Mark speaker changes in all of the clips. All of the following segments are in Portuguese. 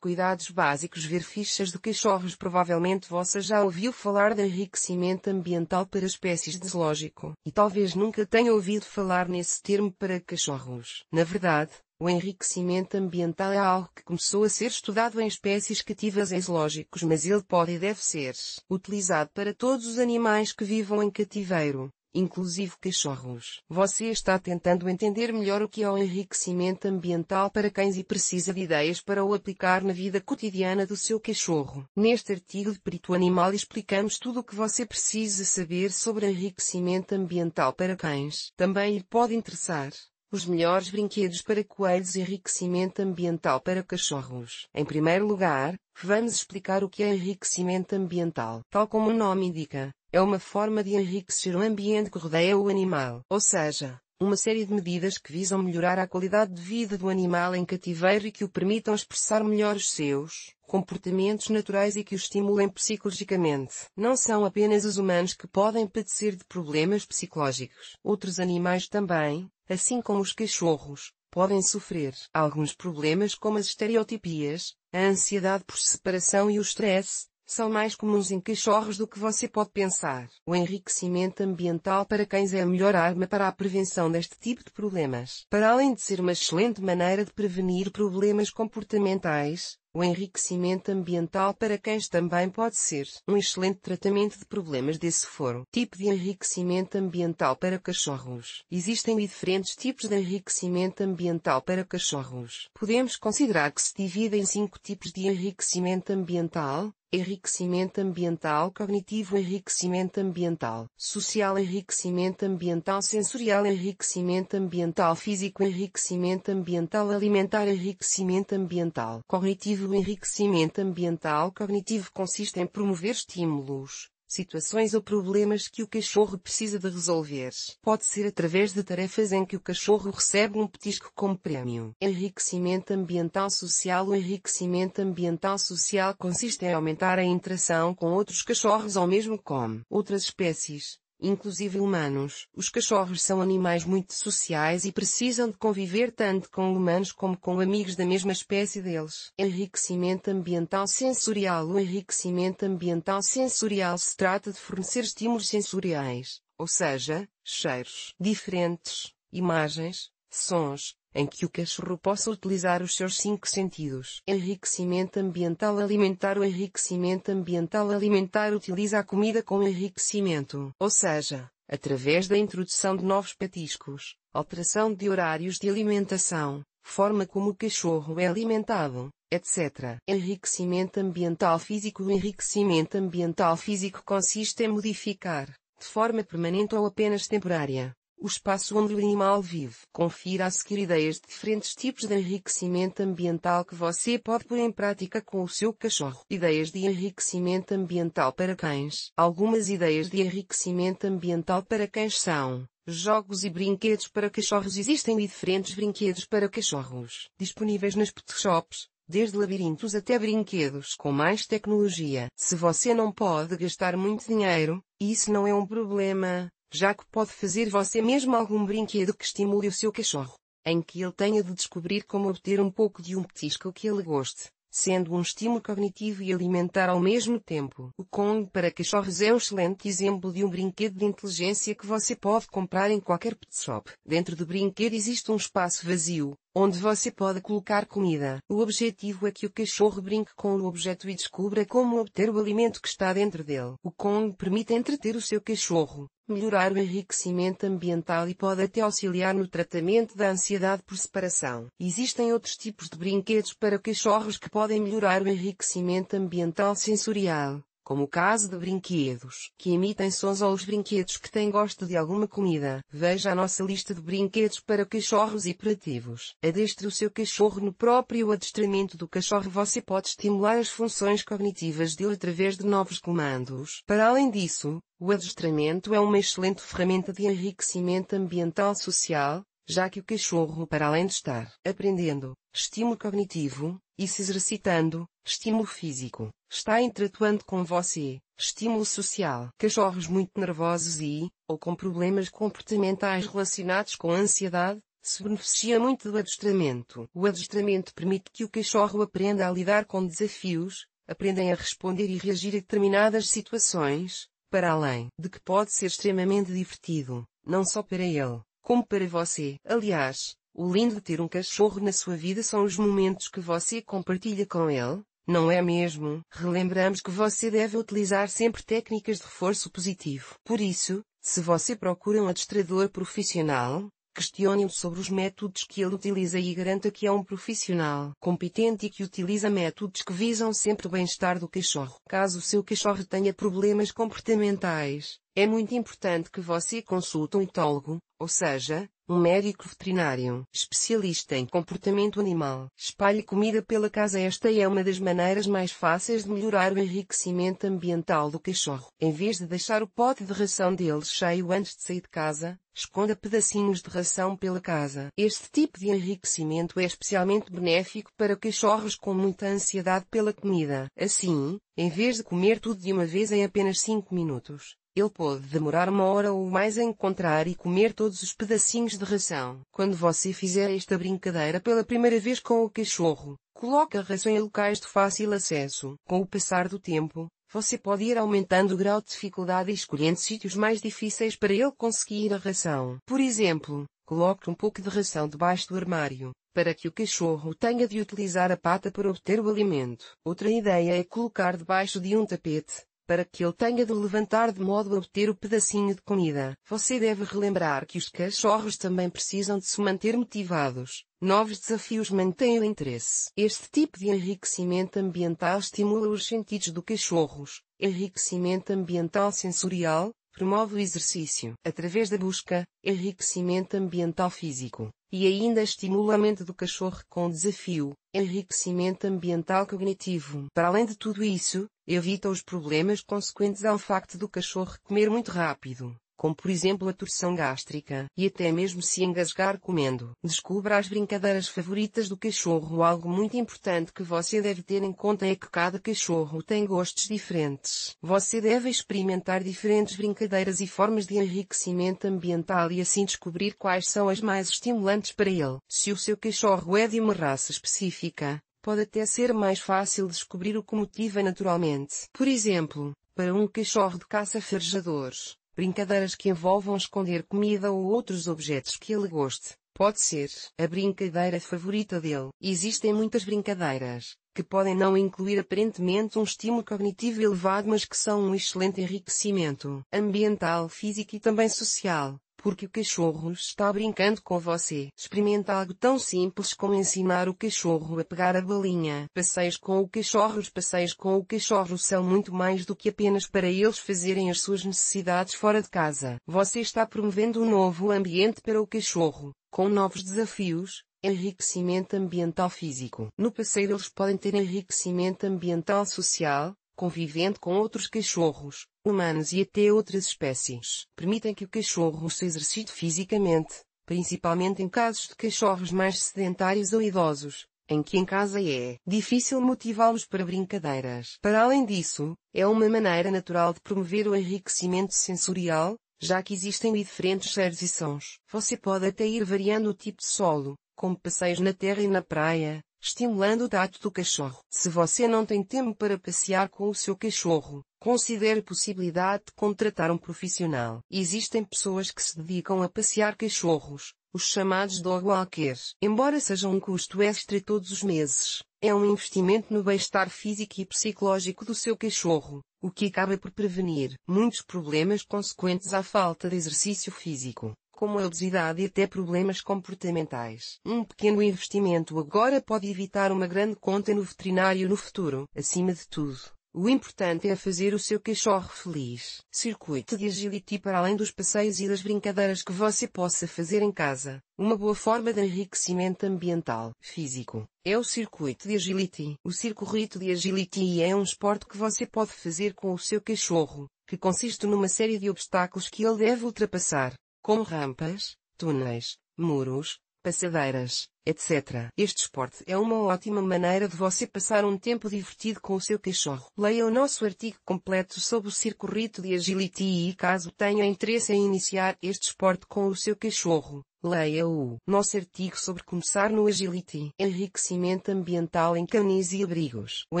Speaker 1: Cuidados básicos ver fichas de cachorros provavelmente você já ouviu falar de enriquecimento ambiental para espécies de zoológico, e talvez nunca tenha ouvido falar nesse termo para cachorros. Na verdade, o enriquecimento ambiental é algo que começou a ser estudado em espécies cativas em zoológicos, mas ele pode e deve ser utilizado para todos os animais que vivam em cativeiro inclusive cachorros. Você está tentando entender melhor o que é o enriquecimento ambiental para cães e precisa de ideias para o aplicar na vida cotidiana do seu cachorro. Neste artigo de Perito Animal explicamos tudo o que você precisa saber sobre enriquecimento ambiental para cães. Também lhe pode interessar os melhores brinquedos para coelhos e enriquecimento ambiental para cachorros. Em primeiro lugar, vamos explicar o que é enriquecimento ambiental. Tal como o nome indica, é uma forma de enriquecer o ambiente que rodeia o animal, ou seja, uma série de medidas que visam melhorar a qualidade de vida do animal em cativeiro e que o permitam expressar melhor os seus comportamentos naturais e que o estimulem psicologicamente. Não são apenas os humanos que podem padecer de problemas psicológicos. Outros animais também, assim como os cachorros, podem sofrer alguns problemas como as estereotipias, a ansiedade por separação e o stress, são mais comuns em cachorros do que você pode pensar. O enriquecimento ambiental para cães é a melhor arma para a prevenção deste tipo de problemas. Para além de ser uma excelente maneira de prevenir problemas comportamentais, o enriquecimento ambiental para cães também pode ser um excelente tratamento de problemas desse foro. Tipo de enriquecimento ambiental para cachorros. Existem diferentes tipos de enriquecimento ambiental para cachorros. Podemos considerar que se divide em cinco tipos de enriquecimento ambiental, enriquecimento ambiental cognitivo enriquecimento ambiental social enriquecimento ambiental sensorial enriquecimento ambiental físico enriquecimento ambiental alimentar enriquecimento ambiental cognitivo enriquecimento ambiental cognitivo consiste em promover estímulos situações ou problemas que o cachorro precisa de resolver. Pode ser através de tarefas em que o cachorro recebe um petisco como prémio. Enriquecimento ambiental social O enriquecimento ambiental social consiste em aumentar a interação com outros cachorros ou mesmo com outras espécies, inclusive humanos. Os cachorros são animais muito sociais e precisam de conviver tanto com humanos como com amigos da mesma espécie deles. Enriquecimento ambiental sensorial O enriquecimento ambiental sensorial se trata de fornecer estímulos sensoriais, ou seja, cheiros diferentes, imagens, sons, em que o cachorro possa utilizar os seus cinco sentidos. Enriquecimento ambiental alimentar O enriquecimento ambiental alimentar utiliza a comida com enriquecimento, ou seja, através da introdução de novos petiscos, alteração de horários de alimentação, forma como o cachorro é alimentado, etc. Enriquecimento ambiental físico O enriquecimento ambiental físico consiste em modificar, de forma permanente ou apenas temporária, o espaço onde o animal vive. Confira a seguir ideias de diferentes tipos de enriquecimento ambiental que você pode pôr em prática com o seu cachorro. Ideias de enriquecimento ambiental para cães. Algumas ideias de enriquecimento ambiental para cães são Jogos e brinquedos para cachorros Existem diferentes brinquedos para cachorros, disponíveis nas pet shops, desde labirintos até brinquedos com mais tecnologia. Se você não pode gastar muito dinheiro, isso não é um problema, já que pode fazer você mesmo algum brinquedo que estimule o seu cachorro, em que ele tenha de descobrir como obter um pouco de um petisco que ele goste, sendo um estímulo cognitivo e alimentar ao mesmo tempo. O Kong para cachorros é um excelente exemplo de um brinquedo de inteligência que você pode comprar em qualquer pet shop. Dentro do brinquedo existe um espaço vazio, onde você pode colocar comida. O objetivo é que o cachorro brinque com o objeto e descubra como obter o alimento que está dentro dele. O Kong permite entreter o seu cachorro, melhorar o enriquecimento ambiental e pode até auxiliar no tratamento da ansiedade por separação. Existem outros tipos de brinquedos para cachorros que podem melhorar o enriquecimento ambiental sensorial, como o caso de brinquedos que emitem sons ou os brinquedos que têm gosto de alguma comida. Veja a nossa lista de brinquedos para cachorros hiperativos. Adestre o seu cachorro no próprio adestramento do cachorro. Você pode estimular as funções cognitivas dele através de novos comandos. Para além disso, o adestramento é uma excelente ferramenta de enriquecimento ambiental social, já que o cachorro, para além de estar aprendendo, estímulo cognitivo, e se exercitando, estímulo físico, Está entretuando com você, estímulo social. Cachorros muito nervosos e, ou com problemas comportamentais relacionados com ansiedade, se beneficia muito do adestramento. O adestramento permite que o cachorro aprenda a lidar com desafios, aprendem a responder e reagir a determinadas situações, para além de que pode ser extremamente divertido, não só para ele, como para você. Aliás, o lindo de ter um cachorro na sua vida são os momentos que você compartilha com ele, não é mesmo? Relembramos que você deve utilizar sempre técnicas de reforço positivo. Por isso, se você procura um adestrador profissional, questione-o sobre os métodos que ele utiliza e garanta que é um profissional competente e que utiliza métodos que visam sempre o bem-estar do cachorro. Caso o seu cachorro tenha problemas comportamentais, é muito importante que você consulte um etólogo, ou seja, um médico veterinário, especialista em comportamento animal, espalhe comida pela casa. Esta é uma das maneiras mais fáceis de melhorar o enriquecimento ambiental do cachorro. Em vez de deixar o pote de ração deles cheio antes de sair de casa, esconda pedacinhos de ração pela casa. Este tipo de enriquecimento é especialmente benéfico para cachorros com muita ansiedade pela comida. Assim, em vez de comer tudo de uma vez em apenas 5 minutos, ele pode demorar uma hora ou mais a encontrar e comer todos os pedacinhos de ração. Quando você fizer esta brincadeira pela primeira vez com o cachorro, coloque a ração em locais de fácil acesso. Com o passar do tempo, você pode ir aumentando o grau de dificuldade e escolhendo sítios mais difíceis para ele conseguir a ração. Por exemplo, coloque um pouco de ração debaixo do armário, para que o cachorro tenha de utilizar a pata para obter o alimento. Outra ideia é colocar debaixo de um tapete, para que ele tenha de levantar de modo a obter o pedacinho de comida. Você deve relembrar que os cachorros também precisam de se manter motivados. Novos desafios mantêm o interesse. Este tipo de enriquecimento ambiental estimula os sentidos do cachorros. Enriquecimento ambiental sensorial, promove o exercício através da busca, enriquecimento ambiental físico, e ainda estimula a mente do cachorro com o desafio, enriquecimento ambiental cognitivo. Para além de tudo isso, Evita os problemas consequentes ao facto do cachorro comer muito rápido, como por exemplo a torção gástrica e até mesmo se engasgar comendo. Descubra as brincadeiras favoritas do cachorro. Algo muito importante que você deve ter em conta é que cada cachorro tem gostos diferentes. Você deve experimentar diferentes brincadeiras e formas de enriquecimento ambiental e assim descobrir quais são as mais estimulantes para ele. Se o seu cachorro é de uma raça específica, pode até ser mais fácil descobrir o que motiva naturalmente. Por exemplo, para um cachorro de caça farejadores, brincadeiras que envolvam esconder comida ou outros objetos que ele goste, pode ser a brincadeira favorita dele. Existem muitas brincadeiras, que podem não incluir aparentemente um estímulo cognitivo elevado, mas que são um excelente enriquecimento ambiental, físico e também social, porque o cachorro está brincando com você. Experimenta algo tão simples como ensinar o cachorro a pegar a bolinha. Passeios com o cachorro Os passeios com o cachorro são muito mais do que apenas para eles fazerem as suas necessidades fora de casa. Você está promovendo um novo ambiente para o cachorro, com novos desafios, enriquecimento ambiental físico. No passeio eles podem ter enriquecimento ambiental social, convivendo com outros cachorros, humanos e até outras espécies, permitem que o cachorro se exercite fisicamente, principalmente em casos de cachorros mais sedentários ou idosos, em que em casa é difícil motivá-los para brincadeiras. Para além disso, é uma maneira natural de promover o enriquecimento sensorial, já que existem diferentes cheiros e sons. Você pode até ir variando o tipo de solo, como passeios na terra e na praia, estimulando o trato do cachorro. Se você não tem tempo para passear com o seu cachorro, considere a possibilidade de contratar um profissional. Existem pessoas que se dedicam a passear cachorros, os chamados dog walkers. Embora seja um custo extra todos os meses, é um investimento no bem-estar físico e psicológico do seu cachorro, o que acaba por prevenir muitos problemas consequentes à falta de exercício físico como a obesidade e até problemas comportamentais. Um pequeno investimento agora pode evitar uma grande conta no veterinário no futuro. Acima de tudo, o importante é fazer o seu cachorro feliz. Circuito de agility para além dos passeios e das brincadeiras que você possa fazer em casa. Uma boa forma de enriquecimento ambiental físico é o circuito de agility. O circuito de agility é um esporte que você pode fazer com o seu cachorro, que consiste numa série de obstáculos que ele deve ultrapassar como rampas, túneis, muros, passadeiras, etc. Este esporte é uma ótima maneira de você passar um tempo divertido com o seu cachorro. Leia o nosso artigo completo sobre o circuito de agility e caso tenha interesse em iniciar este esporte com o seu cachorro, leia o nosso artigo sobre começar no agility. Enriquecimento ambiental em canis e abrigos. O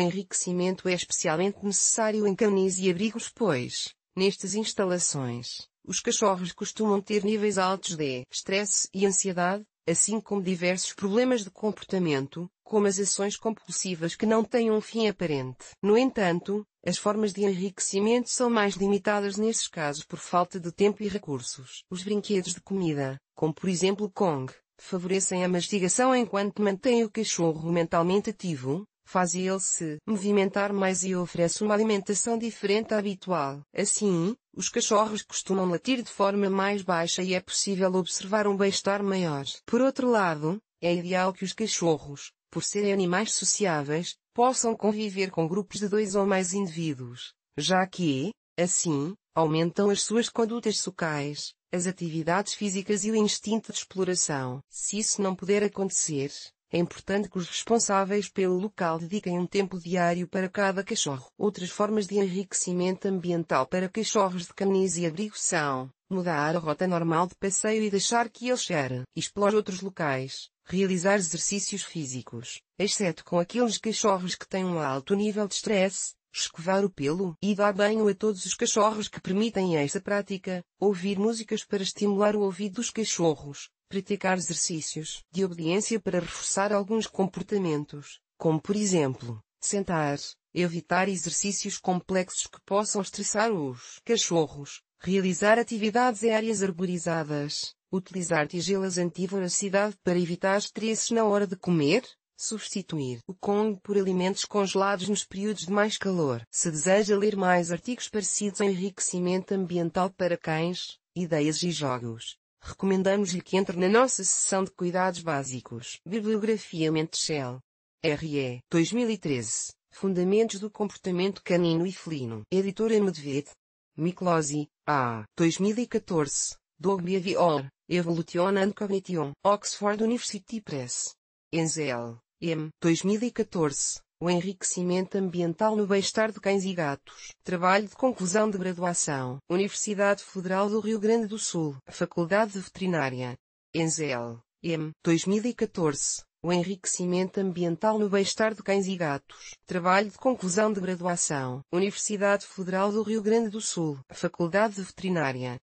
Speaker 1: enriquecimento é especialmente necessário em canis e abrigos pois, nestas instalações, os cachorros costumam ter níveis altos de estresse e ansiedade, assim como diversos problemas de comportamento, como as ações compulsivas que não têm um fim aparente. No entanto, as formas de enriquecimento são mais limitadas nesses casos por falta de tempo e recursos. Os brinquedos de comida, como por exemplo Kong, favorecem a mastigação enquanto mantém o cachorro mentalmente ativo, faz ele se movimentar mais e oferece uma alimentação diferente à habitual. Assim, os cachorros costumam latir de forma mais baixa e é possível observar um bem-estar maior. Por outro lado, é ideal que os cachorros, por serem animais sociáveis, possam conviver com grupos de dois ou mais indivíduos, já que, assim, aumentam as suas condutas sociais, as atividades físicas e o instinto de exploração. Se isso não puder acontecer, é importante que os responsáveis pelo local dediquem um tempo diário para cada cachorro. Outras formas de enriquecimento ambiental para cachorros de canis e abrigo são mudar a rota normal de passeio e deixar que ele cheire, Explore outros locais, realizar exercícios físicos, exceto com aqueles cachorros que têm um alto nível de estresse, escovar o pelo e dar banho a todos os cachorros que permitem esta prática, ouvir músicas para estimular o ouvido dos cachorros, Praticar exercícios de obediência para reforçar alguns comportamentos, como por exemplo, sentar, evitar exercícios complexos que possam estressar os cachorros, realizar atividades em áreas arborizadas, utilizar tigelas antivoracidade para evitar estresses na hora de comer, substituir o Kong por alimentos congelados nos períodos de mais calor. Se deseja ler mais artigos parecidos em enriquecimento ambiental para cães, ideias e jogos, Recomendamos-lhe que entre na nossa seção de cuidados básicos. Bibliografia Mentechel. R.E. 2013. Fundamentos do comportamento canino e felino. Editora Medved. Miklosi, A. 2014. Dogbia Vior. Evolution and Cognition. Oxford University Press. Enzel. M. 2014. O enriquecimento ambiental no bem-estar de cães e gatos. Trabalho de conclusão de graduação. Universidade Federal do Rio Grande do Sul. Faculdade de Veterinária. Enzel. M. 2014. O enriquecimento ambiental no bem-estar de cães e gatos. Trabalho de conclusão de graduação. Universidade Federal do Rio Grande do Sul. Faculdade de Veterinária.